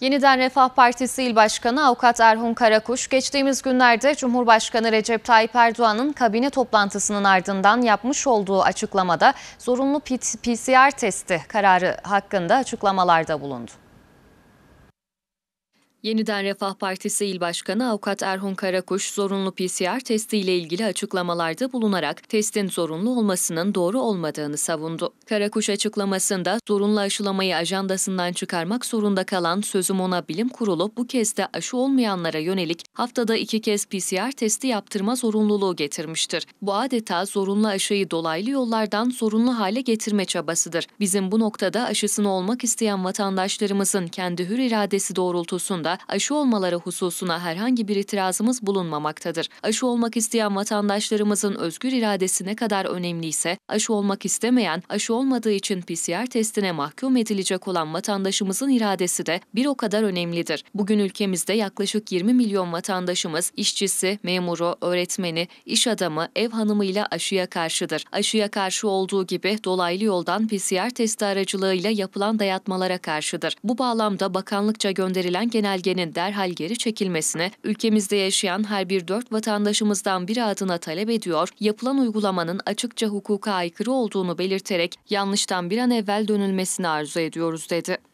Yeniden Refah Partisi İl Başkanı Avukat Erhun Karakuş, geçtiğimiz günlerde Cumhurbaşkanı Recep Tayyip Erdoğan'ın kabine toplantısının ardından yapmış olduğu açıklamada zorunlu PCR testi kararı hakkında açıklamalarda bulundu. Yeniden Refah Partisi İl Başkanı Avukat Erhun Karakuş zorunlu PCR testi ile ilgili açıklamalarda bulunarak testin zorunlu olmasının doğru olmadığını savundu. Karakuş açıklamasında zorunlu aşılamayı ajandasından çıkarmak zorunda kalan Sözüm Ona Bilim Kurulu bu kez de aşı olmayanlara yönelik haftada iki kez PCR testi yaptırma zorunluluğu getirmiştir. Bu adeta zorunlu aşıyı dolaylı yollardan zorunlu hale getirme çabasıdır. Bizim bu noktada aşısını olmak isteyen vatandaşlarımızın kendi hür iradesi doğrultusunda aşı olmaları hususuna herhangi bir itirazımız bulunmamaktadır. Aşı olmak isteyen vatandaşlarımızın özgür iradesi ne kadar önemliyse, aşı olmak istemeyen, aşı olmadığı için PCR testine mahkum edilecek olan vatandaşımızın iradesi de bir o kadar önemlidir. Bugün ülkemizde yaklaşık 20 milyon vatandaşımız işçisi, memuru, öğretmeni, iş adamı, ev hanımıyla aşıya karşıdır. Aşıya karşı olduğu gibi dolaylı yoldan PCR testi aracılığıyla yapılan dayatmalara karşıdır. Bu bağlamda bakanlıkça gönderilen genel bölgenin derhal geri çekilmesini ülkemizde yaşayan her bir dört vatandaşımızdan biri adına talep ediyor, yapılan uygulamanın açıkça hukuka aykırı olduğunu belirterek yanlıştan bir an evvel dönülmesini arzu ediyoruz dedi.